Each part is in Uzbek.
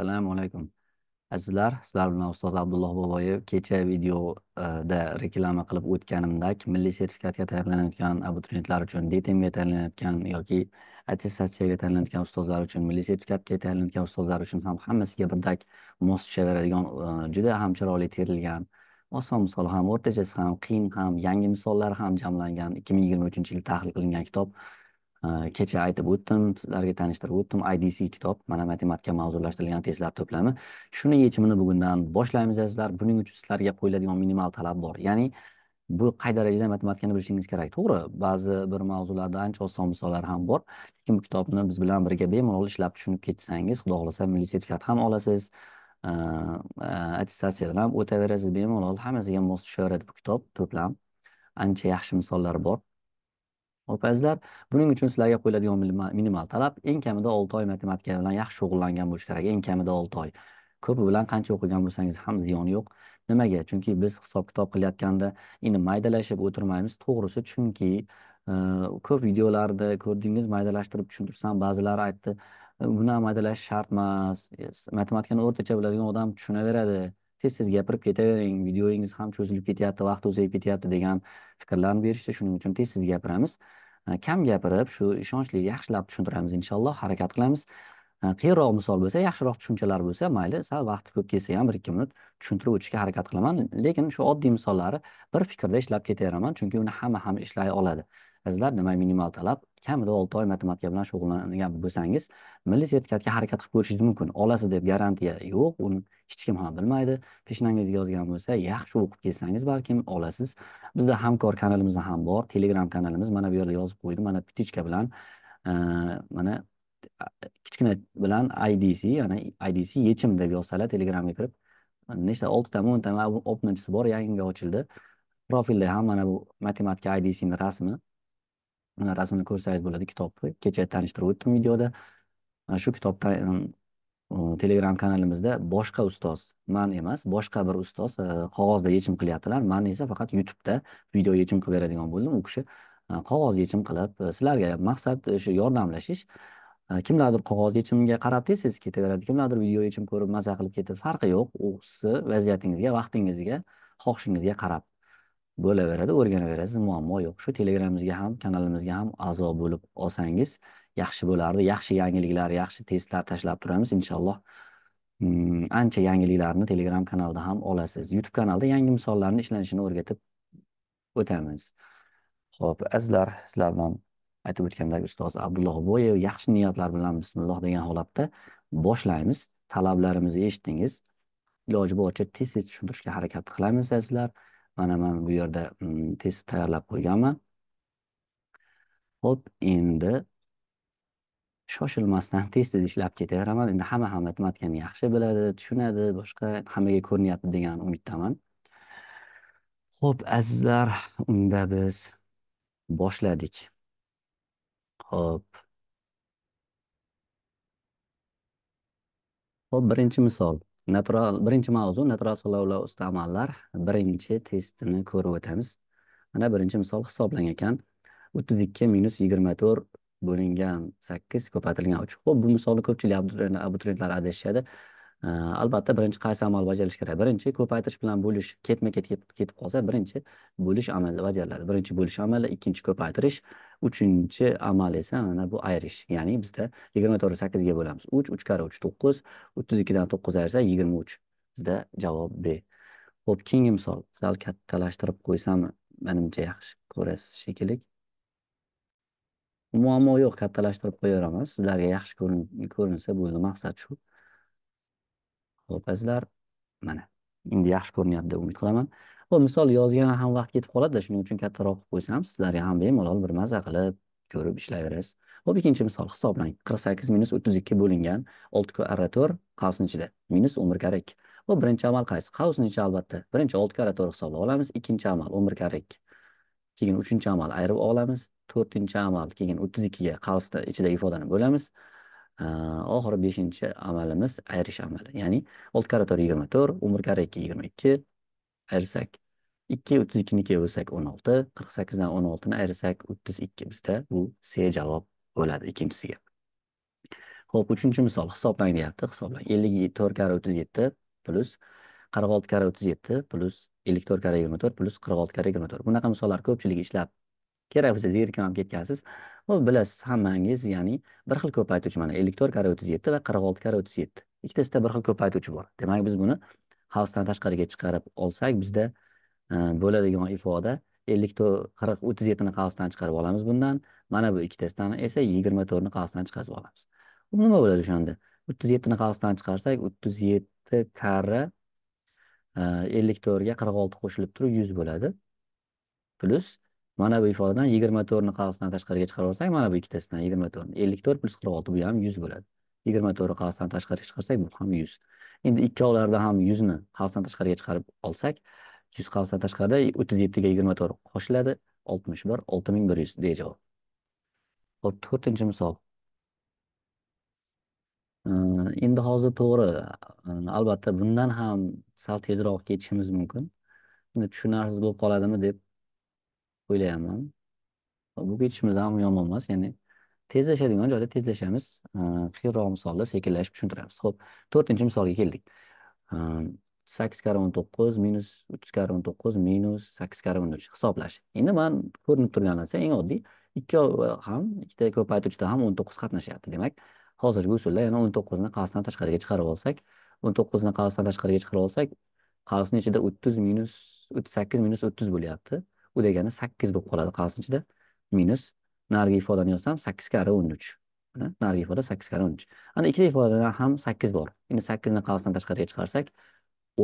assalomu alaykum azizlar sizlar bilan ustoz abdulloh boboyev kecha videoda reklama qilib o'tganimdek milliy sertifikatga tayyorlanayotgan abituriyentlar uchun DTMga tayyorlanayotgan yoki attestatsiyaga tayyorlanayotgan ustozlar uchun milliy sertifikatga tayyorlanayotgan ustozlar uchun ham hammasiga birdek mos tushaveradigan e, juda ham chiroyli terilgan oson misol ham o'rtachasi ham qiyin ham yangi misollar ham jamlangan ikki ming yigirma uchinchi yil tahlil qilingan kitob Э, kecha aytib o'tdim sizlarga tanishtirib o'tdim idc kitob mana matematika mavzulashtirilgan testlar to'plami shuni yechimini bugundan boshlaymiz azizlar buning uchun sizlarga qo'yiladigan minimal talab bor ya'ni bu qay darajada matematikani bilishingiz kerak to'g'ri ba'zi bir mavzularda ancha oson misollar ham bor lekin bu kitobni biz bilan birga bemalol ishlab tushunib ketsangiz xudo xohlasa milliy sertifikat ham olasiz e, attestatsiyadan ham o'taverasiz bemalol hammasiga mos tushaveradi bu kitob to'plam ancha yaxshi misollar bor O'pa azizlar, buning uchun sizlarga qo'yiladigan minimal talab eng kamida 6 oy matematika bilan yaxshi shug'ullangan bo'lish kerak, eng kamida 6 oy. Ko'p bilan qancha o'qigan bo'lsangiz ham ziyon yo'q. Nimaga? Chunki biz hisob-kitob qilyotganda, endi maydalashib o'tirmaymiz, to'g'risi chunki e, ko'p videolarda ko'rdingiz maydalashtirib tushuntirsam, ba'zilari aytdi, buni maydalash shart emas, e, matematikani o'rtacha biladigan odam tushunaveradi. tez tez gapirib ketavering videoyingiz ham cho'zilib ketyapti vaqt uzayib ketyapti degan fikrlarni berishdi shuning uchun tez tez gapiramiz kam gapirib shu ishonchli yaxshilab tushuntiramiz inshaalloh harakat qilamiz qiyinroq misol bo'lsa yaxshiroq tushunchalar bo'lsa mayli sal vaqti ko'p ketsa ham bir ikki minut tushuntirib o'tishga harakat qilaman lekin shu oddiy misollari bir fikrda ishlab ketaveraman chunki uni hamma ham ishlay oladi sizlar nima minimal talab kamida olti oy matematika bilan shug'ullangan bo'lsangiz milliy sertifikatga harakat qilib ko'rishingiz mumkin olasiz deb garantiya yo'q uni hech kim ham bilmaydi peshnangizga yozgan bo'lsa yaxshi o'qib kelsangiz balkim olasiz bizda hamkor kanalimiz ham bor telegram kanalimiz mana bu yerda yozib qo'ydim mana ptichka bilan mana kichkina bilan idc ya'ni idc yechim deb yozsalar telegramga kirib nechta oltitami o'ntami oltinchisi bor yangi ochildi profilda ham mana bu matematika idcni rasmi mana rasmini ko'rsangiz bo'ladi kitobni kecha tanishtirib o'tdim videoda shu kitobdan Uhm, telegram kanalimizda boshqa ustoz man emas boshqa bir ustoz uh, qog'ozda yechim qilyaptilar man esa faqat youtubeda video yechim qilib beradigan bo'ldim u kishi uh, qog'oz yechim qilib uh, sizlarga maqsad shu yordamlashish kimlardir qog'oz yechimiga qarab tez tez ketaveradi kimlardir video yechim ko'rib mazza qilib ketadi farqi yo'q u sizni vaziyatingizga vaqtingizga xohishingizga qarab bo'laveradi o'rganaverasiz muammo yo'q shu telegramimizga ham kanalimizga ham a'zo bo'lib olsangiz yaxshi bo'lardi yaxshi yangiliklar yaxshi testlar tashlab turamiz inshaalloh mm, ancha yangiliklarni telegram kanalida ham olasiz youtube kanalda yangi misollarni ishlanishini o'rgatib o'tamiz ho'p azizlar sizlar bilan aytib o'tganimdek ustoz abdulloh boyev yaxshi niyatlar bilan bismilloh degan holatda boshlaymiz talablarimizni eshitdingiz iloji boricha tez tez tushuntirishga harakat qilamiz azizlar mana man bu yerda mm, test tayyorlab qo'yganman ho'p endi shoshilmasdan tez tez ishlab ketaveraman endi hamma ham matematikani yaxshi biladi tushunadi boshqa hammaga ko'rinyapti degan umiddaman ho'p azizlar unda biz boshladik ho'p ho'p birinchi misol natural birinchi mavzu natural solovlar usti amallar birinchi testini ko'rib o'tamiz mana birinchi misol hisoblangan ekan o'ttiz ikki minus yigirma to'rt bo'lingan sakkiz ko'paytirilgan uch ho'p bu misolni ko'pchilik abituriyentlar adashishadi albatta birinchi qaysi amal bajarish kerak birinchi ko'paytirish bilan bo'lish ketma ket ketib qolsa birinchi bo'lish amali bajariladi birinchi bo'lish amali ikkinchi ko'paytirish uchinchi amal esa mana bu ayirish ya'ni bizda yigirma to'rtni sakkizga bo'lamiz uch uch karra uch to'qqiz o'ttiz ikkidan to'qqiz ayirsa yigirma uch bizda javob b ho'p keyingi misol sal kattalashtirib qo'ysam manimcha yaxshi ko'rasiz shekilli Muammo yo'q kattalashtirib qo'yaveraman Sizlarga yaxshi ko'rinsa bo'ldi maqsad shu. ho'p azizlar, mana endi yaxshi ko'rinyapti deb umid qilaman. bu misol yozgani ham vaqt ketib qoladida shuning uchun kattaroq qilib qo'ysam, sizlarga ham bemalol bir maza qilib ko'rib ishlayverasiz. ho'p ikkinchi misol hisoblang. 48 minus 32 bo'lingan 6 to'rt qavsni ichida minus bir karra ikki Bu birinchi amal qaysi? qavsni ichi albatta. Birinchi karra to'rt hisoblab olamiz, ikkinchi amal bir karra ikki Keyin uchinchi amal ayirib olamiz, to'rtinchi amal keyin o'ttiz ikkiga qavsni ichidagi ifodani bo'lamiz oxiri beshinchi amalimiz ayrish amali ya'ni old karra yigirma to'rt o'n bir karra ikki yigirma ikki ayirsak ikki o'ttiz ikkinikiga bo'lsak o'n olti qirq sakkizdan o'n oltini ayirsak o'ttiz ikki bizda bu c javob bo'ladi ikkinchisiga ho'p uchinchi misol hisoblang deyapti hisoblang ellik to'rt karra o'ttiz yetti plyus qirq olti karra o'ttiz yetti plyus ellik to'rt karra yigirma to'rt plyus qirq olti karra yigirma to'rt bunaqa misollar ko'pchilik ishlab kerak bo'lsa zerikkan olib ketkazsiz bu bilasiz hammangiz ya'ni bir xil ko'paytuvchi mana ellik to'rt karra o'ttiz yetti va qirq olti karra o'ttiz yetti ikkitasida bir xil ko'paytuvchi bor demak biz buni hausdan tashqariga chiqarib olsak bizda e, bo'ladigan ifoda ellik to'rt qirq o'ttiz yettini havsdan chiqarib olamiz bundan mana bu ikkitasidan esa yigirma to'rtni qavsdan chiqarib olamiz bu nima bo'ladi o'shanda o'ttiz yettini qavsdan chiqarsak o'ttiz yetti karra e, ellik to'rtga qirq olti qo'shilib turib yuz bo'ladi plyus mana bu ifodadan yigirma to'rtni qog'ozdan tashqariga chiqarib chiqaraversak mana bu ikkitasidan yigirma to'rtni ellik to'rt plyus qirq olti bu ham yuz bo'ladi yigirma to'rtni qog'ozdan tashqariga chiqarsak bu ham yuz endi ikkovlarida ham yuzni qog'ozdan tashqariga chiqarib olsak yuz qog'ozdan tashqarida o'ttiz yettiga yigirma to'rt qo'shiladi oltmish bir olti ming bir yuz deya javob ho'p to'rtinchi misol endi hozir to'g'ri albatta bundan ham sal tezroq ketishimiz mumkin tushunarsiz bo'lib qoladimi deb o'ylayapman bu ketishimiz ham yomon emas ya'ni tezlashadigan joyda tezlashamiz qiyinroq misolda sekinlashib tushuntiramiz ho'p to'rtinchi misolga keldik sakkiz karra o'n to'qqiz minus o'ttiz karra o'n to'qqiz minus sakkiz karra o'n uch hisoblash endi man ko'rinib turgan narsa eng oddiy ikkovi ham ikkita ko'paytiruvchida ham o'n to'qqiz qatnashyapti demak hozirgi usulda yana o'n to'qqizni qavsdan tashqariga chiqarib olsak o'n to'qqizni qavsdan tashqariga chiqarib olsak qavsni ichida o'ttiz minus o'ttiz sakkiz minus o'ttiz bo'lyapti u degani sakkiz bo'lib qoladi qavs ichida minus narigi ifodani yozsam sakkiz kari o'n uch narigi ifoda sakkiz kari o'n uch ana ikkita ifodada ham sakkiz bor endi sakkizni qavsdan tashqariga chiqarsak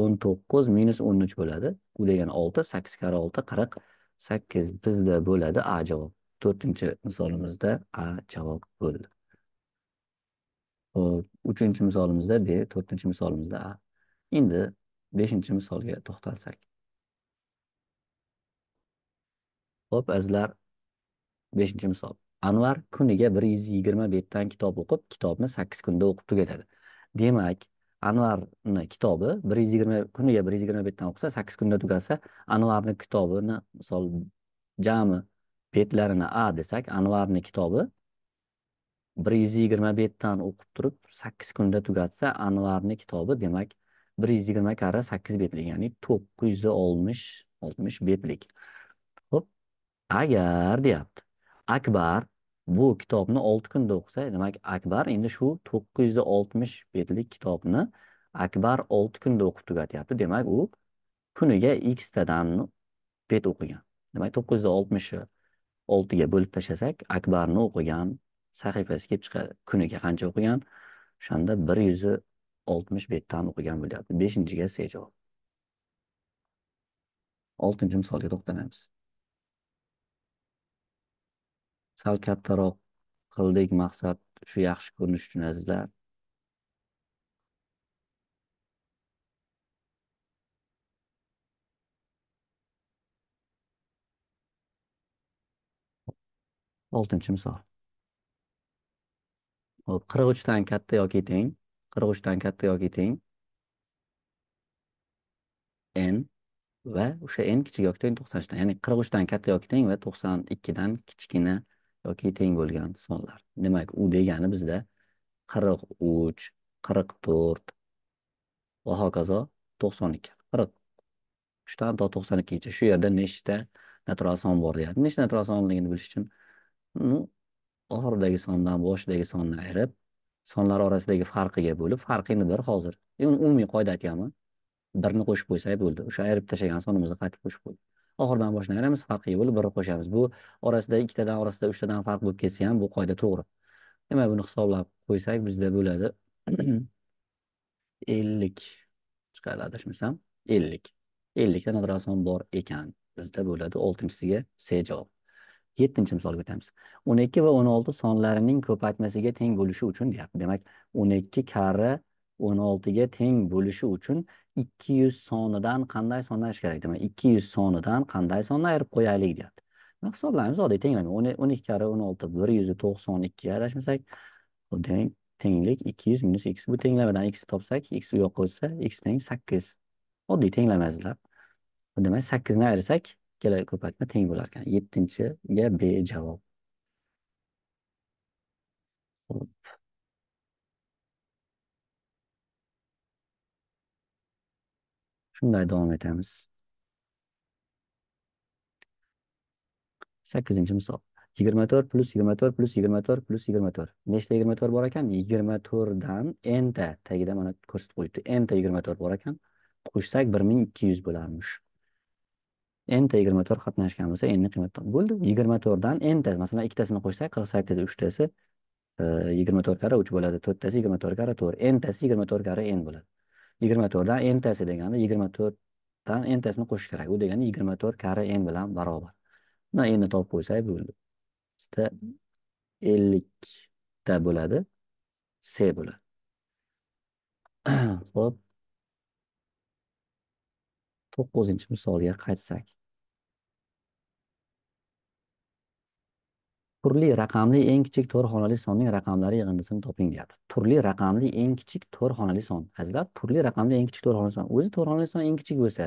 o'n to'qqiz minus o'n uch bo'ladi u degani olti sakkiz kari olti qirq sakkiz bizda bo'ladi a javob to'rtinchi misolimizda a javob bo'ldi ho'p uchinchi misolimizda b to'rtinchi misolimizda a endi beshinchi misolga to'xtalsak Hop, azlar 5-chi misol. Anvar kuniga 120 betdan kitob o'qib, kitobni 8 kunda o'qib tugatadi. Demak, Anvarni kitobi 120 kuniga 120 betdan o'qsa, 8 kunda tugasa, Anvarni kitobini, misol, jami betlarini A desak, Anvarni kitobi 120 betdan o'qib turib, 8 kunda tugatsa, Anvarni kitobi demak 120 karra 8 betlik, ya'ni 960 60 betlik. agar deyapti akbar bu kitobni olti kunda o'qisa demak akbar endi shu to'qqiz yuz oltmish betlik kitobni akbar olti kunda o'qib tugatyapti demak u kuniga ikkitadan bet o'qigan demak to'qqiz yuz oltmishi oltiga bo'lib tashlasak akbarni o'qigan sahifasi kelib chiqadi kuniga qancha o'qigan o'shanda bir yuz oltmish betdan o'qigan bo'lyapti beshinchiga c javob oltinchi misolga to'xtalamiz sal kattaroq qildik maqsad shu yaxshi ko'rinish uchun azizlar oltinchi misol ho'p qirq uchdan katta yoki teng qirq uchdan katta yoki teng n va o'sha n kichik yoki teng to'qson uchdan ya'ni qirq uchdan katta yoki teng va to'qson ikkidan kichkina yoki teng bo'lgan sonlar demak u degani bizda qirq uch qirq to'rt va hokazo to'qson ikki qirq uchdan to to'qson ikkigacha shu yerda nechta natural son bor deyapti nechta natural sonligini bilish uchun oxiridagi sondan boshidagi sonni ayirib sonlar orasidagi farqiga bo'lib farqini bir hozir e, umumiy qoida aytganman birni qo'shib qo'ysak bo'ldi o'sha ayirib tashlagan sonimizni qaytib qo'shib qo'ydik oxiridan boshlayveramiz farqqa yo'l bir qo'shamiz bu orasida ikkitadan orasida uchtadan farq bo'lib ketsa ham bu qoida to'g'ri demak buni hisoblab qo'ysak bizda bo'ladi ellik chiqadi adashmasam ellik ellikdan odrason bor ekan bizda bo'ladi oltinchisiga c javob yettinchi misolga o'tamiz o'n ikki va o'n olti sonlarining ko'paytmasiga teng bo'lishi uchun deyapti demak o'n ikki karra o'n oltiga teng bo'lishi uchun ikki yuz sonidan qanday sonni ayirish kerak demak ikki yuz sonidan qanday sonni ayirib qo'yaylik deyapti hisoblaymiz oddiy tenglama o'n ikki karra o'n olti bir to'qson adashmasak demak tenglik ikki yuz minus x bu tenglamadan x topsak x u yoqqa o'tsa x teng sakkiz oddiy tenglamasilar demak sakkizni ayirsak ikkala ko'paytma teng bo'lar ekan yettinchiga b javob shunday davom etamiz sakkizinchi misol yigirma to'rt plyus yigirma to'rt plyus yigirma to'rt plyus yigirma to'rt nechta yigirma to'rt bor ekan yigirma to'rtdan nta tagida mana ko'rsatib qo'yibdi nta yigirma to'rt bor ekan qo'shsak bir ming ikki yuz bo'larmish nta yigirma to'rt qatnashgan bo'lsa nni qiymati bo'ldi yigirma to'rtdan ntasi masalan ikkitasini qo'shsak qirq sakkiz uchtasi e, yigirma to'rt karra uch bo'ladi to'rttasi yigirma to'rt karra to'rt ntasi yigirma to'rt karra n bo'ladi yigirma to'rtdan tasi degani yigirma to'rtdan tasini qo'shish kerak u degani yigirma to'rt karra en bilan barobar mana enni topib qo'ysak bo'ldi bizda ellikta bo'ladi c bo'ladi ho'p to'qqizinchi misolga qaytsak turli raqamli eng kichik to'rt xonali sonning raqamlari yig'indisini toping deyapti turli raqamli eng kichik to'rt xonali son azizlar turli raqamli eng kichik to'rt xonali son o'zi to'rt xonali son eng kichik bo'lsa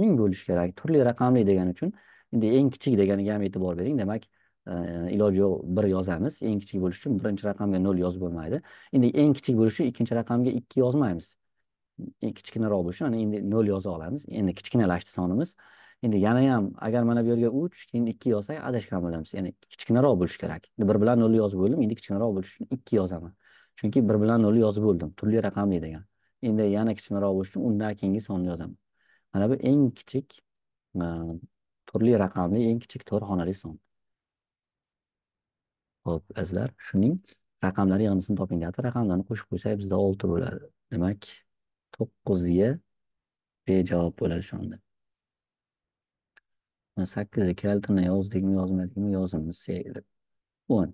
ming bo'lishi kerak turli raqamli degani uchun endi eng kichik deganiga ham e'tibor bering demak e, iloji yo'q bir yozamiz eng kichik bo'lishi uchun birinchi raqamga nol yozib bo'lmaydi endi eng kichik bo'lishi ikkinchi raqamga ikki yozmaymiz kichkinaroq bo'lishi endi nol yoza olamiz endi kichkinalashdi sonimiz endi yana ham agar mana bu yerga uch keyin ikki yozsak adashgan bo'lamiz ya'ni kichkinaroq bo'lishi kerak bir bilan nolni yozib bo'ldim endi kichkinaroq bo'lishi uchun ikki yozaman chunki bir bilan nolni yozib bo'ldim turli raqamli degan endi yana kichkinaroq bo'lishi uchun undan keyingi sonni yozaman mana bu eng kichik e, turli raqamli eng kichik to'rt xonali son ho'p azizlar shuning raqamlar yig'indisini toping deyapti raqamlarni qo'shib qo'ysak bizda olti bo'ladi demak to'qqizga b javob bo'ladi shu anda sakkizi kaltini yozdikmi yozmadikmi yozimiz c deb o'n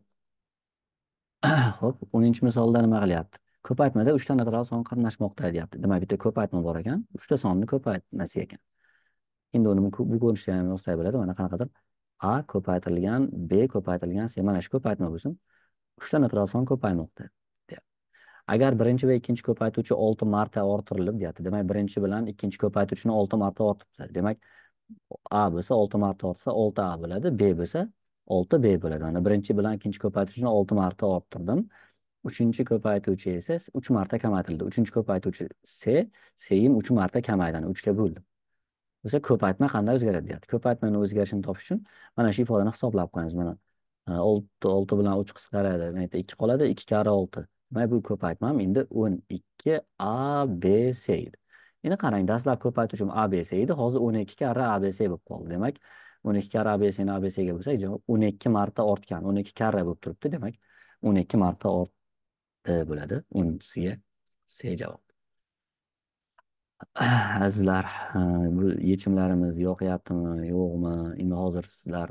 ho'p o'ninchi misolda nima qilyapti ko'paytmada uchta natural son qatnashmoqda deyapti demak bitta ko'paytma bor ekan uchta sonni ko'paytmasi ekan endi uni bu ko'rinishda ham yozsa bo'ladi mana qanaqadir a ko'paytirilgan b ko'paytirilgan c mana shu ko'paytma bo'lsin uchta natural son ko'paymoqda agar birinchi va ikkinchi ko'paytuvchi olti marta orttirilib deyapti demak birinchi bilan ikkinchi ko'paytuvchini olti marta ortibdi demak a bo'lsa olti marta ortsa olti a bo'ladi b bo'lsa olti b bo'ladi ana birinchi bilan ikkinchi ko'paytuvchini olti marta orttirdim uchinchi ko'paytuvchi esa uch marta kamaytirildi uchinchi ko'paytuvchi c seim uch marta kamaydi ana uchga bo'ldim bo'lsa ko'paytma qanday o'zgaradi deyapti ko'paytmani o'zgarishini topish uchun mana shu ifodani hisoblab qo'yamiz mana e, olti olti bilan uch qisqaradi mana yerda ikki qoladi ikki karra olti demak bu ko'paytmam endi o'n ikki a b c edi Yine karayın, dastlar köpeyt ABC ABS'ydi. Hızı 12 kere ABS bu kol demek. 12 kere ABS'nin ABS'ye gebusay. 12 Mart'ta ortken. 12 kere bu durdu demek. 12 Mart'ta ortken. Bu ne de? 12'ye. S cevap. Azizler. Bu yeçimlerimiz yok yaptı mı? Yok mu? İmi hazır sizler.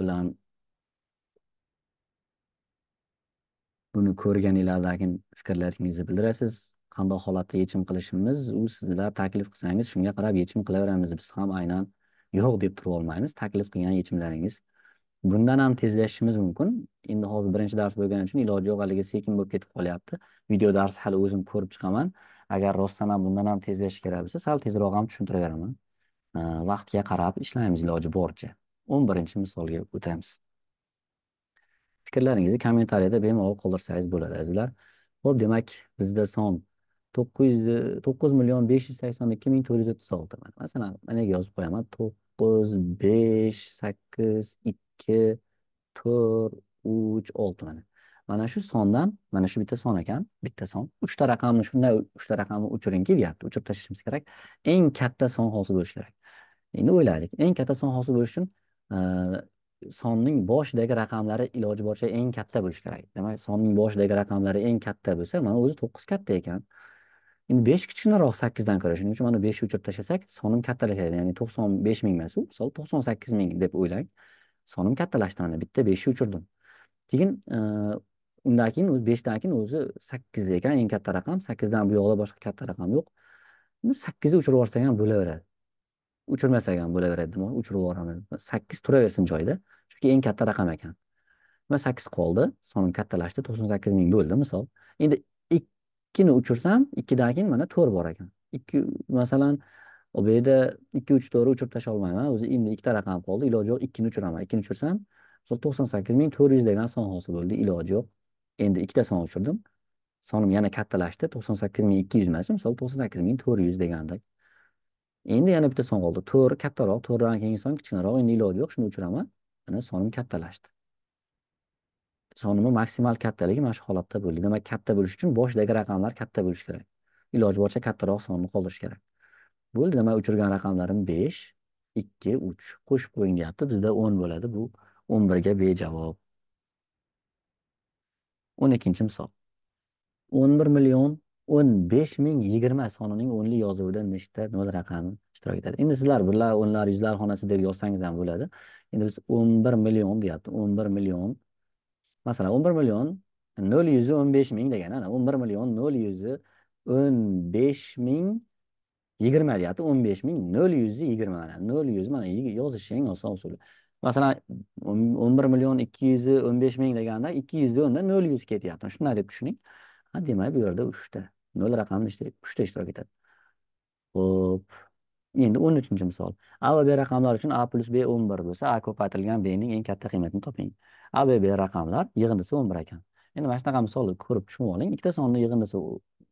Bülan. Bunu kurgen ilerlerken fikirlerinizi bildirirsiniz. qandoq holatda yechim qilishimiz u sizlar taklif qilsangiz shunga qarab yechim qilaveramiz biz ham aynan yo'q deb turib olmaymiz taklif qilgan yechimlaringiz bundan ham tezlashishimiz mumkin endi hozir birinchi dars bo'lgani uchun iloji yo'q haligi sekin bo'lib ketib qolyapti video dars hali o'zim ko'rib chiqaman agar rostdan ham bundan ham tezlashish kerak bo'lsa sal tezroq ham tushuntiraveraman vaqtga qarab ishlaymiz iloji boricha o'n birinchi misolga o'tamiz fikrlaringizni kommentariyada bemalol qoldirsangiz bo'ladi azizlar ho'p demak bizda son to'qqiz yuz to'qqiz million besh yuz sakson ikki ming to'rt yuz o'ttiz olti mana masalan mana yozib qo'yaman to'qqiz besh sakkiz ikki to'rt uch olti mana mana shu sondan mana shu bitta son ekan bitta son uchta raqamni shunday uchta raqamni o'chiringki deyapti o'chirib tashlashimiz kerak eng katta son hosil bo'lishi kerak endi o'ylaylik eng katta son hosil bo'lishi uchun sonning boshidagi raqamlari iloji boricha eng katta bo'lishi kerak demak sonning boshidagi raqamlari eng katta bo'lsa mana o'zi to'qqiz katta ekan endi besh kichkinaroq sakkizdan ko'ra shuning uchun mana beshni o'chirib tashlasak sonim kattalashadi ya'ni to'qson besh ming emas u misol to'qson sakkiz ming deb o'ylang sonim kattalashdi mana bitta beshni o'chirdim keyin e, undan keyin o'zi beshdan keyin o'zi sakkiz ekan eng katta raqam sakkizdan yoqda boshqa katta raqam yo'q sakkizni o'chirib yuborsak ham bo'laveradi o'chirmasak ham bo'laveradi demoqchi o'chirib yuboramiz sakkiz turaversin joyida chunki eng katta raqam ekan mana sakkiz qoldi sonim kattalashdi to'qson sakkiz ming bo'ldi misol endi ikkini uchirsam ikkidan keyin mana to'rt bor ekan ikki masalan bu yerda ikki uch to'rtni uchirib tashlolmayman o'zi endi ikkita raqam qoldi iloji yo'q ikkini uchiraman ikkini uchirsam to'qson sakkiz ming to'rt yuz degan son hosil bo'ldi iloji yo'q endi ikkita son uchirdim sonim yana kattalashdi to'qson sakkiz ming ikki yuz emas misol to'qson sakkiz ming to'rt yuz degandek endi yana bitta son qoldi to'rt kattaroq to'rtdan keyingi son kichkinaroq endi iloji yo'q shuni uchiraman mana sonim kattalashdi sonini maksimal kattaligi mana shu holatda bo'ldi demak katta bo'lishi uchun boshidagi raqamlar katta bo'lishi kerak iloji boricha kattaroq sonni qoldirish kerak bo'ldi demak uchirgan raqamlarim besh ikki uch qo'shib qo'ying deyapti bizda o'n bo'ladi bu o'n birga bejavob o'n ikkinchi misol o'n bir million o'n besh ming yigirma sonining o'nli yozuvida nechta nol raqami ishtirok etadi endi sizlar birlar o'nlar yuzlar xonasi deb yozsangiz ham bo'ladi endi biz o'n bir million deyapti o'n bir million Masalan, 11 million 0 yuzi 15 ming degan, ana 11 million 0 yuzi 15 ming 20 deyapti, 15 ming 0 yuzi 20 mana. 0 yuz mana yozishing oson usul. Masalan, 11 million 200 15 ming deganda 200 dan 0 yuz ketyapti. Shunday deb tushuning. Ha, demak, bu yerda 3 ta 0 raqamni ishlatib, 3 ta ishtirok etadi. Xo'p. Endi 13-misol. A va B raqamlari uchun A B 11 bo'lsa, A ko'paytirilgan B ning eng katta qiymatini toping. ABB raqamlar yig'indisi 11 ekan. Endi mana shunaqa misolni ko'rib tushunib oling. Ikkita sonning yig'indisi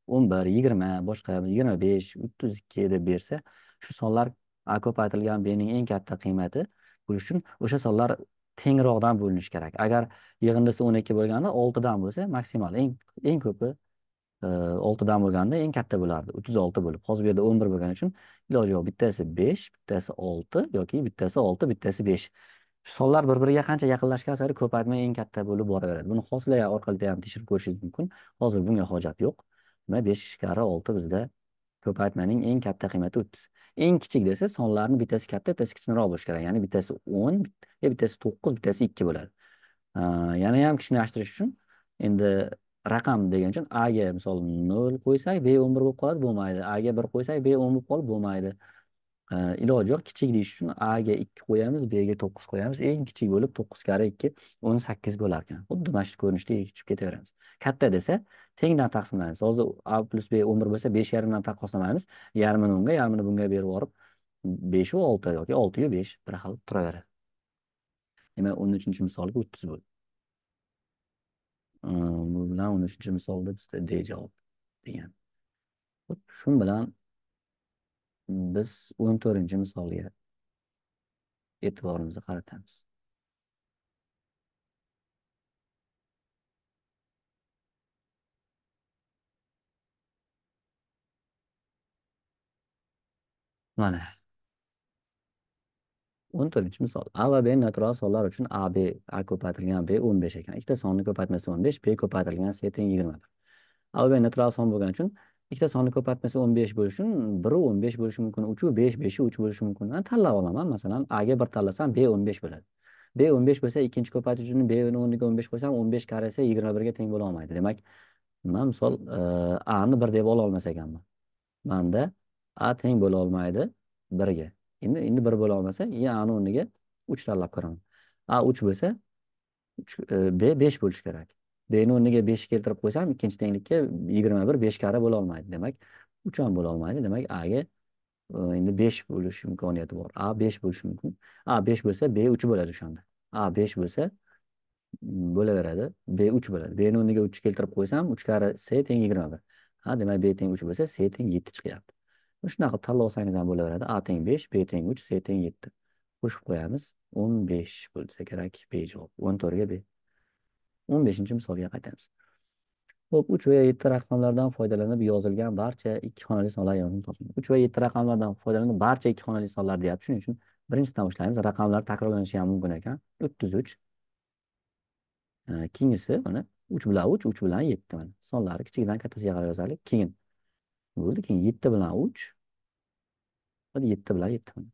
11, 20, boshqa 25, 32 deb bersa, shu sonlar a ko'p aytilgan ning eng katta qiymati bo'lish uchun o'sha sonlar tengroqdan bo'linishi kerak. Agar yig'indisi 12 bo'lganda 6 dan bo'lsa, maksimal eng eng ko'pi 6 e, dan bo'lganda eng katta bo'lardi. 36 bo'lib. Hozir bu yerda 11 bo'lgani uchun iloji yo'q, bittasi 5, bittasi 6 yoki bittasi 6, bittasi 5. sonlar bir biriga qancha yaqinlashgan sari ko'paytma eng katta bo'lib boraveradi buni hosila orqalida ham tekshirib ko'rishingiz mumkin hozir bunga hojat yo'q mana besh karra olti bizda ko'paytmaning eng katta qiymati o'ttiz eng kichik desa sonlarni bittasi katta bittasi kichikroq bo'lishi kerak ya'ni bittasi o'n bittasi to'qqiz bittasi ikki bo'ladi yana ham kichiklashtirish uchun endi raqam degan uchun a ga misol nol qo'ysak b o'n bir bo'lib qoladi bo'lmaydi a ga bir qo'ysak b o'n bo'lib qolib bo'lmaydi iloji yo'q kichikligi uchun a ga ikki qo'yamiz b ga to'qqiz qo'yamiz eng kichik bo'lib to'qqiz kari ikki o'n sakkiz bo'lar ekan xuddi mana shu ko'rinishda tushib ketaveramiz katta desa tengdan taqsimlaymiz hozir a plyus b o'n bir bo'lsa besh yarimdan taqqoslamaymiz yarmini unga yarmini bunga berib yuborib beshu olti yoki oltiyu besh bir xil turaveradi demak o'n uchinchi misolga o'ttiz bo'ldi bu bilan o'n uchinchi misolda bizda d javob degan shu bilan biz o'n to'rtinchi misolga e'tiborimizni qaratamiz mana o'n to'rtinchi misol a va b natural sonlar uchun a b a ko'paytirilgan b o'n besh ekan ikkita sonni ko'paytmasi o'n besh b ko'paytirilgan c teng yigirma bir a va b natural son bo'lgani uchun ikkita sonni ko'paytmasi o'n besh bo'lishi biri o'n besh bo'lishi mumkin uchu besh beshi uch bo'lishi mumkin man tanlab olaman masalan aga bir tanlasam b o'n besh bo'ladi b o'n besh bo'lsa ikkinchi ko'paytuvchi uchun bni o'rniga o'n besh qo'ysam o'n besh karasi yigirma birga teng bo'la olmaydi demak man misol e, ani bir deb ololmas ekanman manda a teng bo'la olmaydi birga endi endi bir bo'la olmasa ani o'rniga uch tanlab ko'raman a uch bo'lsa e, b besh bo'lishi kerak dni o'rniga besh keltirib qo'ysam ikkinchi tenglikka yigirma bir besh karra olmaydi demak uch ham bo'la olmaydi demak aga e, endi besh bo'lish imkoniyati bor a besh bo'lishi mumkin a besh bo'lsa b uch bo'ladi o'shanda a besh bo'lsa mm, bo'laveradi b uch bo'ladi bni o'rniga uch keltirib qo'ysam uch karra c teng yigirma bir a demak b teng uch bo'lsa c teng yetti chiqyapti shunaqa qilib tanlolsangiz ham bo'laveradi a teng besh b teng uch c teng yetti qo'shib qo'yamiz o'n besh bo'lsa kerak b javob o'n to'rtga b o'n beshinchi misolga qaytamiz ho'p uch va yetti raqamlardan foydalanib yozilgan barcha ikki xonali sonlar yozini toping uch va yetti raqamlardan foydalanib barcha ikki xonali sonlar deyapti shuning uchun birinchidan boshlaymiz raqamlar takrorlanishi ham mumkin ekan o'ttiz uch keyingisi mana uch bilan uch uch bilan yetti mana sonlari kichigidan kattasiga qarab yozaylik keyin bo'ldi keyin yetti bilan uch yetti bilan yetti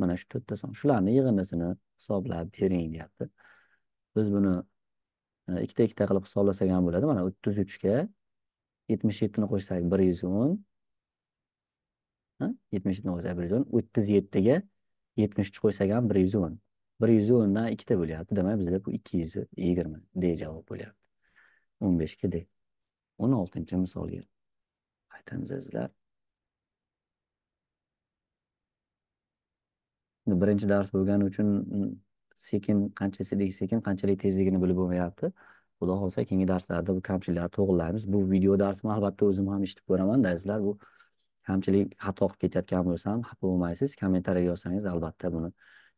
mana shu to'rtta son shularni yig'indisini hisoblab bering deyapti biz buni ikkita ikkita qilib hisoblasak ham bo'ladi mana o'ttiz uchga yetmish yettini qo'shsak bir yuz o'n yetmish yettini qo'shsak bir yuz o'n o'ttiz yettiga yetmish uch qo'ysak ham bir yuz o'n bir yuz o'ndan ikkita bo'lyapti demak bizda bu ikki yuz yigirma d javob bo'lyapti o'n beshga d o'n oltinchi misolga qaytamiz azizlar birinchi dars bo'lgani uchun sekin qanchasilik sekin qanchalik tezligini bilib bo'lmayapti xudo xohlasa keyingi darslarda bu kamchiliklarni to'g'irlaymiz bu video darsimi albatta o'zim ham eshitib ko'ramanda sizlar bu kamchilik xato qilib ketayotgan bo'lsam xafa bo'lmaysiz kommentariyaga yozsangiz albatta buni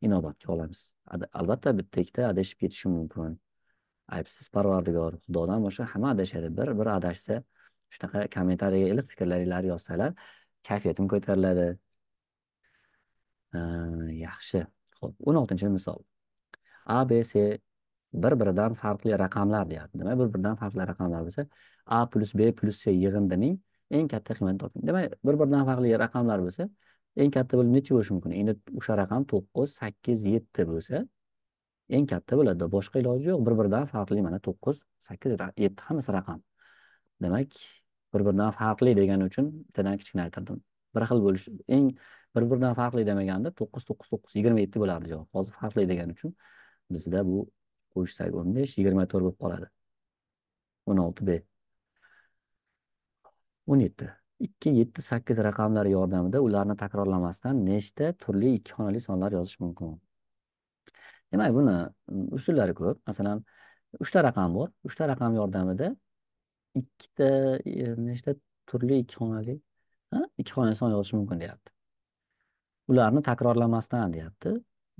inobatga olamiz albatta bitta ikkita adashib ketishi mumkin aybsiz parvardigor xudodan boshqa hamma adashadi bir bir adashsa shunaqa kommentariyaga iliq fikrlaringlarni yozsanglar kayfiyatim ko'tariladi yaxshi ho'p o'n oltinchi misol a b c bir biridan farqli raqamlar deyapti demak bir biridan farqli raqamlar bo'lsa a plus b plus c yig'indining eng katta qiymatini toping demak bir biridan farqli raqamlar bo'lsa eng katta bo'lib necha bo'lishi mumkin endi o'sha raqam to'qqiz sakkiz yetti bo'lsa eng katta bo'ladi boshqa iloji yo'q bir biridan farqli mana to'qqiz sakkiz yetti hammasi raqam demak bir biridan farqli degani uchun bittadan aytirdim bir xil bo'lish eng bir biridan farqli demaganda to'qqiz to'qqiz to'qqiz yigirma yetti bo'lardi javob hozir farqli degani uchun bizda bu qo'shsak sakkiz o'n besh yigirma to'rt bo'lib qoladi o'n olti b o'n yetti ikki yetti sakkiz raqamlari yordamida ularni takrorlamasdan nechta turli ikki xonali sonlar yozish mumkin demak buni mm, usullari ko'p masalan uchta raqam bor uchta raqam yordamida ikkita e, nechta turli ikki xonali ikki xonali son yozish mumkin deyapti ularni takrorlamasdan deyapti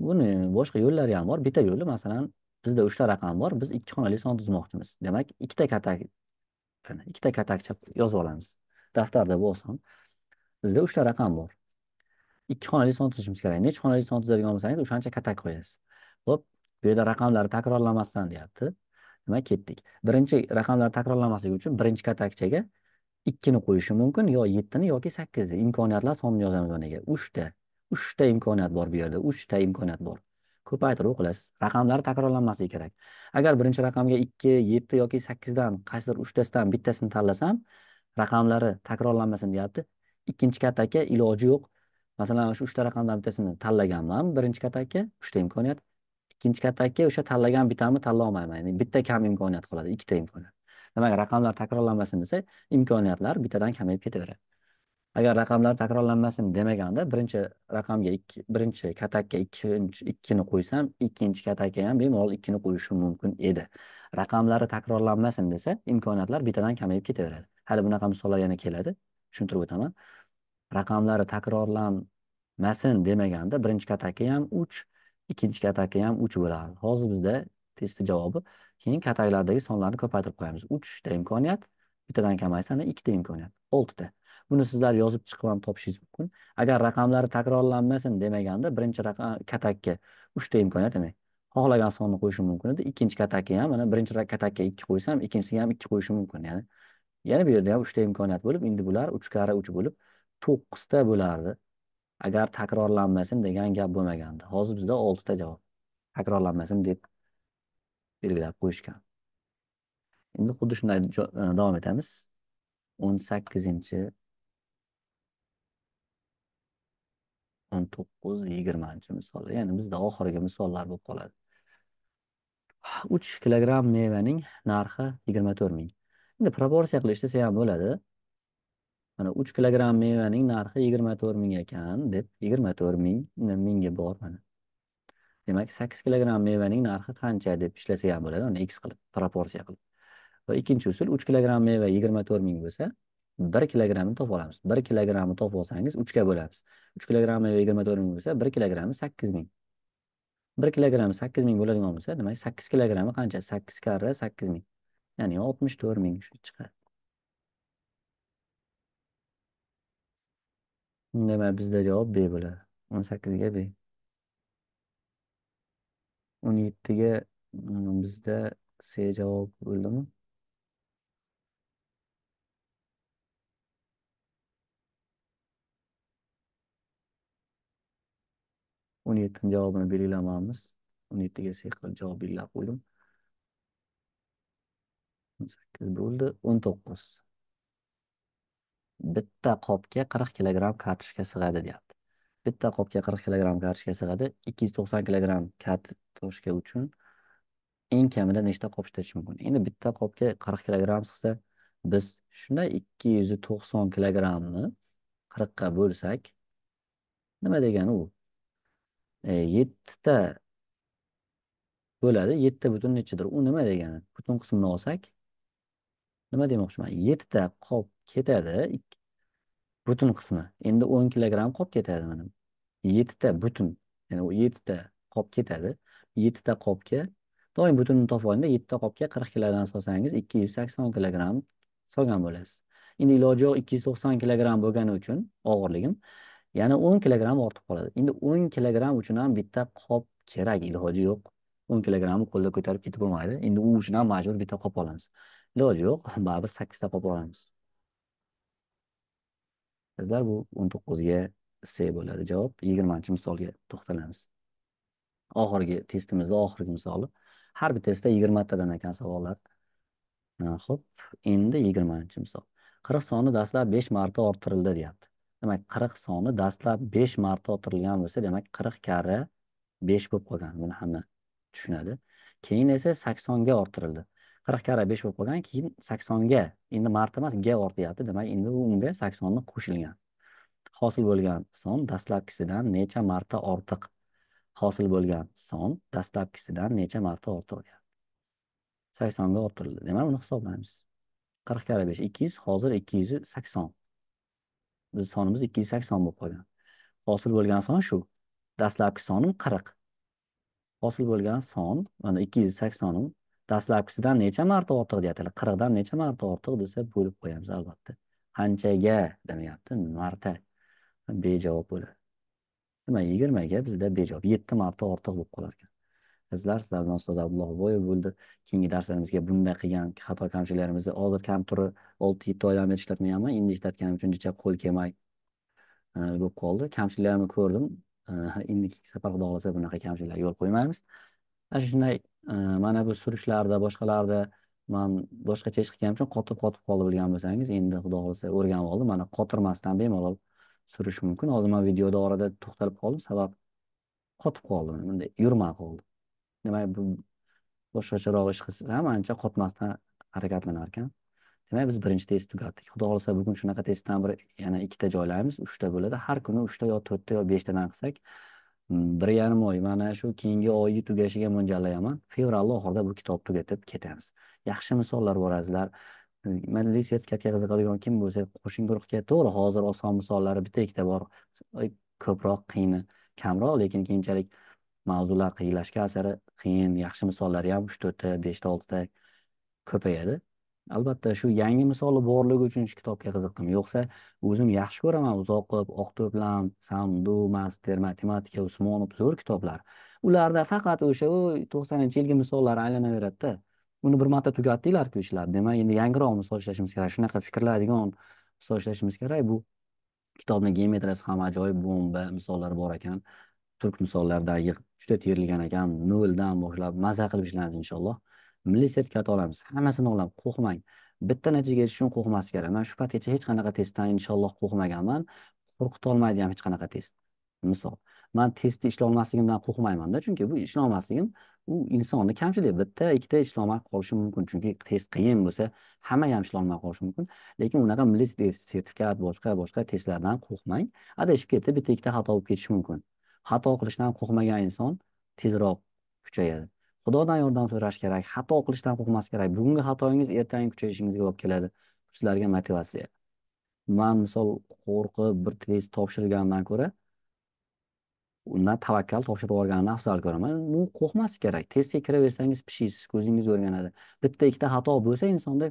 buni boshqa yo'llari ham bor bitta yo'li masalan bizda uchta raqam bor biz ikki xonali son tuzmoqchimiz demak ikkita katak ikkita katakcha yozib olamiz daftarda bo'lsin bizda uchta raqam bor ikki xonali son tuzishimiz kerak nechi xonali son tuzadigan bo'lsangiz o'shancha katak qo'yasiz ho'p bu yerda raqamlarni takrorlamasdan deyapti demak ketdik birinchi raqamlarni takrorlanmasligi uchun birinchi katakchaga ikkini qo'yishim mumkin yo yettini yoki sakkizni imkoniyatlar sonini yozamiz o'rniga uchta uchta imkoniyat bor bu yerda uchta imkoniyat bor ko'paytiruv qilasiz raqamlari takrorlanmasligi kerak agar birinchi raqamga ikki yetti yoki sakkizdan qaysidir uchtasidan bittasini tanlasam raqamlari takrorlanmasin deyapti ikkinchi katakka iloji yo'q masalan shu uchta raqamdan bittasini tanlaganman birinchi katakka uchta imkoniyat ikkinchi katakka o'sha tanlagan bitani tanlolmayman ya'ni bitta kam imkoniyat qoladi ikkita imkoniyat demak raqamlar takrorlanmasin desa imkoniyatlar bittadan kamayib ketaveradi agar raqamlar takrorlanmasin demaganda birinchi raqamga ikki birinchi katakka ikkinchi ikkini qo'ysam ikkinchi katakka ham bemalol ikkini qo'yishim mumkin edi raqamlari takrorlanmasin desa imkoniyatlar bittadan kamayib ketaveradi hali bunaqa misollar yana keladi tushuntirib o'taman raqamlari takrorlanmasin demaganda birinchi katakka ham uch ikkinchi katakka ham uch bo'ladi hozir bizda testni javobi keyin kataklardagi sonlarni ko'paytirib qo'yamiz uchta imkoniyat bittadan ana ikkita imkoniyat oltita Buni sizlar yozib chiqib ham topishingiz mumkin. Agar raqamlari takrorlanmasin demaganda birinchi raqam katakka 3 ta imkoniyat demak. Xohlagan sonni qo'yishim mumkin edi. Ikkinchi katakka ham mana birinchi katakka 2 qo'ysam, ikkinchisiga ham 2 qo'yishim mumkin. Ya'ni yana bu yerda ham 3 ta imkoniyat bo'lib, endi bular 3 karra 3 bo'lib 9 ta bo'lardi. Agar takrorlanmasin degan gap bo'lmaganda. Hozir bizda 6 ta javob. Takrorlanmasin deb belgilab qo'yishgan. Endi xuddi shunday e, davom etamiz. 18 o'n to'qqiz yigirmanchi misol ya'ni bizda oxirgi misollar bo'lib qoladi uch kilogramm mevaning narxi yigirma to'rt ming endi proporsiya qilishda desa ham bo'ladi mana uch kilogramm mevaning narxi yigirma to'rt ming ekan deb yigirma to'rt ming mingga bor mana demak sakkiz kilogramm mevaning narxi qancha deb ishlasa ham bo'ladi uni x qilib proporsiya qilib va ikkinchi usul uch kilogramm meva yigirma to'rt ming bo'lsa bir kilogrammni topib olamiz bir kilogrammni topib olsangiz uchga bo'lamiz uch kilogrammi yigirma to'rt ming bo'lsa bir kilogrammi sakkiz ming bir kilogrammi sakkiz ming bo'ladigan bo'lsa demak sakkiz kilogrammi qancha sakkiz karra sakkiz ming ya'ni oltmish to'rt ming shu chiqadi demak bizda javob b bo'ladi o'n sakkizga b o'n yettiga mm, bizda c javob bo'ldimi o'n yettini javobini belgilamamiz o'n yettiga se qilib javob belgilab qo'ydim o'n sakkiz bo'ldi o'n to'qqiz bitta qopga qirq kilogramm kartoshka sig'adi deyapti bitta qopga qirq kilogramm kartoshka sig'adi ikki yuz to'qson kilogramm kartoshka uchun eng kamida nechta qop ishlatish mumkin endi bitta qopga qirq kilogramm sig'sa biz shunday ikki yuz to'qson kilogrammni qirqqa bo'lsak nima degani u E, yettita bo'ladi yetti butun nechidir u nima degani butun qismini olsak nima demoqchiman yettita qop ketadi butun qismi endi o'n kilogramm qop ketadi mana yettita butun ya'ni yettita qop ketadi yettita qopga doim butunni topib olganda yettita qopga qirq kilogramm solsangiz ikki yuz sakson kilogramm solgan bo'lasiz endi iloji yo'q ikki yuz to'qson kilogramm bo'lgani uchun og'irligim yana o'n kilogramm ortib qoladi endi o'n kilogramm uchun ham bitta qop kerak iloji yo'q o'n kilogrammni qo'lda ko'tarib ketib bo'lmaydi endi u uchun ham majbur bitta qop olamiz iloji yo'q baribir sakkizta qop olamiz sizlar bu o'n to'qqizga s bo'ladi javob yigirmanchi misolga to'xtalamiz oxirgi testimizni oxirgi misoli har bir testda yigirmatadan ekan savollar ho'p endi yigirmanchi misol qirq soni dastlab besh marta orttirildi deyapti demak qirq soni dastlab besh marta o'tirilgan bo'lsa demak qirq karra besh bo'lib qolgan buni hamma tushunadi keyin esa saksonga orttirildi qirq karra besh bo'lib qolgan keyin saksonga endi marta emas ga ortyapti demak endi unga saksonni qo'shilgan hosil bo'lgan son dastlabkisidan necha marta ortiq hosil bo'lgan son dastlabkisidan necha marta ortiq saksonga orttirildi demak uni hisoblaymiz qirq karra besh ikki yuz hozir ikki yuz sakson bizni sonimiz ikki yuz sakson bo'lib qolgan hosil bo'lgan son shu dastlabki sonim qirq hosil bo'lgan son mana ikki yuz dastlabkisidan necha marta ortiq deyaptilar qirqdan necha marta ortiq desa bo'lib qo'yamiz albatta qanchaga demayapti marta bejavob bo'ladi nima yigirmaga bizda bejavob yetti marta ortiq bo'lib qolar ekan sizlar sizlar bilan ustoz abdulloboyev bo'ldi keyingi darslarimizga bunday qilgan xato kamchiliklarimizni hozir kompyuterni olti yetti oydan beri ishlatmaganman endi ishlatganim uchun uncha qo'l kelmay e, bo'lib qoldi kamchiliklarimni ko'rdim e, endi safar xudo xohlasa bunaqa kamchiliklarga yo'l qo'ymaymiz ana shunday e, mana bu surishlarda boshqalarda man boshqacha ish qilganim uchun qotib qotib qoldi bilgan bo'lsangiz endi xudo xohlasa o'rganib oldim mana qotirmasdan bemalol surish mumkin hozir man videoda orada to'xtalib qoldim sabab qotib qoldim bunday yurmay qoldi demak bu boshqacharoq ish qilsa manimcha qotmasdan harakatlanar ekan demak biz birinchi test tugatdik xudo xohlasa bugun shunaqa testdan bir yana ikkita joylaymiz uchta bo'ladi har kuni uchta yo to'rtta yo beshtadan qilsak mm, bir yarim oy mana shu keyingi oyni tugashiga mo'ljallayapman fevralni oxirida bu kitobni tugatib ketamiz yaxshi misollar bor azizlar mana sertifikatga qiziqadigan kim bo'lsa qo'shing guruhga to'g'ri hozir oson misollari bitta ikkita bor ko'proq qiyini kamroq lekin keyinchalik mavzular qiyinlashgan sari qiyin yaxshi misollari ham uch to'rtta beshta oltita ko'payadi albatta shu yangi misoli borligi uchun shu kitobga qiziqdim yo'qsa o'zim yaxshi ko'raman uzoqov oq to'plam samdu master matematika usmonov zo'r kitoblar ularda faqat o'sha to'qsoninchi yilgi misollar aylanaveradida uni bir marta tugatdinglarku ishlab demak endi yangiroq misol ishlashimiz kerak shunaqa fikrlaydigan misol ishlashimiz kerak bu kitobni geometriyasi ham ajoyib bomba misollar bor ekan turk yig'ib juda terilgan ekan noldan boshlab maza qilib ishlaymiz inshaalloh milliy sertifikat olamiz hammasini olamiz qo'rqmang bitta natijaga erishish uchun qo'rqmaslik kerak man shu paytgacha hech qanaqa testdan inshaalloh qo'rqmaganman qo'rqitolmaydi ham hech qanaqa test misol man testni ishlolmasligimdan qo'rqmaymanda chunki bu ishlolmasligim u insonni kamchiligi bitta ikkita ishlolmay qolishi mumkin chunki test qiyin bo'lsa hamma ham ishlolmay qolishi mumkin lekin unaqa milliy sertifikat boshqa boshqa testlardan qo'rqmang adashib ketib bitta ikkita xato bo'lib ketishi mumkin xato qilishdan qo'rqmagan inson tezroq kuchayadi xudodan yordam so'rash kerak xato qilishdan qo'rqmaslik kerak bugungi xatoyingiz ertangi kuchayishingizga olib keladi sizlarga motivatsiya man misol qo'rqib bir test topshirgandan ko'ra undan tavakkal topshirib yuborganini afzal ko'raman bu qo'rqmaslik kerak testga kiraversangiz pishiysiz ko'zingiz o'rganadi bitta ikkita xato bo'lsa insonda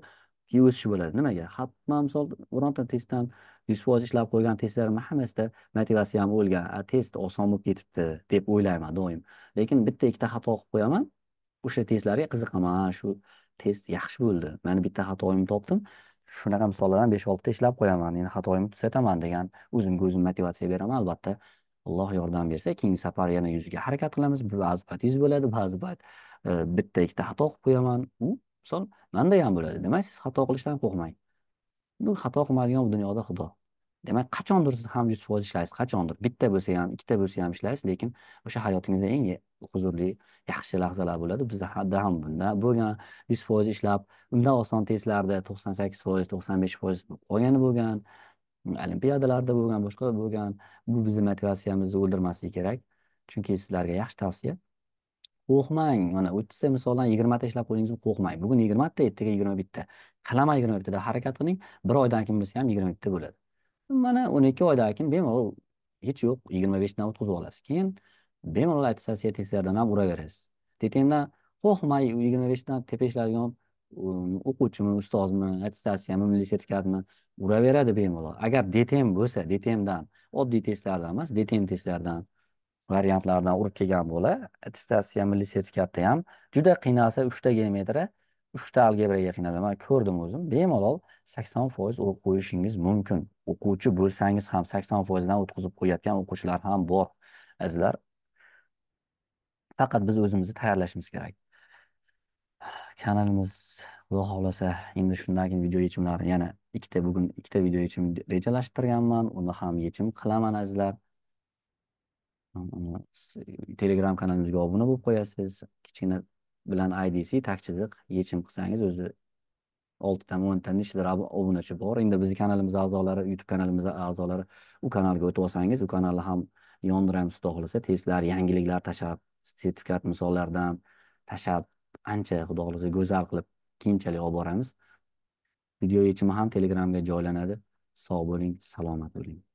o'sish bo'ladi nimaga man misol bironta testdan yuz foiz ishlab qo'ygan testlarimni hammasida motivatsiyam bo'lgan test oson bo'lib ketibdi deb o'ylayman doim lekin bitta ikkita xato qilib qo'yaman o'sha testlarga qiziqaman shu test yaxshi bo'ldi mana bitta xatoyimni topdim shunaqa misollardan besh oltita ishlab qo'yaman endi xatoyimni tuzataman degan o'zimga o'zim motivatsiya beraman albatta alloh yordam bersa keyingi safar yana yuzga harakat qilamiz ba'zi payt yuz bo'ladi ba'zi payt e, bitta ikkita xato qilib qo'yaman u misol manda ham bo'ladi demak siz xato qilishdan qo'rqmang bu xato qilmaydigan bu dunyoda xudo demak qachondir siz ham yuz foiz ishlaysiz qachondir bitta bo'lsa ham ikkita bo'lsa ham ishlaysiz lekin o'sha hayotingizda eng huzurli yaxshi lahzalar bo'ladi bizda ham bunda bo'lgan yuz foiz ishlab undan oson testlarda to'qson sakkiz foiz to'qson besh foiz qolgani bo'lgan olimpiadalarda bo'lgan boshqa bo'lgan bu bizni motivatsiyamizni o'ldirmasligi kerak chunki sizlarga yaxshi tavsiya qo'rqmang mana o'ttizta misoldan yigirmata ishlab qo'ydingiz qo'rqmang bugun yigirmata ertaga yigirma bitta qilaman yigirma bitta deb harakat qiling bir oydan keyin bo'lsa ham yigirma bitta bo'ladi mana o'n ikki oydan keyin bemalol hech yo'q yigirma beshdan o'tkazib olasiz keyin bemalol attestatsiya testlardan ham uraverasiz tetendan qo'rqmay yigirma beshdan tepa ishlaydigan um, o'quvchimi ustozmi attestatsiyami milliy sertifikatmi uraveradi bemalol agar dtm bo'lsa dtmdan oddiy testlardan emas dtm testlardan variantlardan urib kelgan bola attestatsiya milliy sertifikatda ham juda qiynalsa uchta geometriya uchta algebraga qiynaladi man ko'rdim o'zim bemalol sakson foiz urib qo'yishingiz mumkin o'quvchi bo'lsangiz ham sakson foizdan o'tkazib qo'yayotgan o'quvchilar ham bor azizlar faqat biz o'zimizni tayyorlashimiz kerak kanalimiz xudo xohlasa endi shundan keyin video yechimlari yana ikkita bugun ikkita video yechim rejalashtirganman uni ham yechim qilaman azizlar telegram kanalimizga obuna bo'lib qo'yasiz kichkina bilan idc tag chiziq yechim qilsangiz o'zi oltitami o'nta nechtadir obunachi bor endi bizni kanalimiz a'zolari youtube kanalimiz a'zolari u kanalga o'tib olsangiz u kanalni ham ham xudo xohlasa testlar yangiliklar tashlab sertifikat misollaridan tashlab ancha xudo xohlasa go'zal qilib keyinchalik olib boramiz video yechimi ham telegramga joylanadi sog' bo'ling salomat bo'ling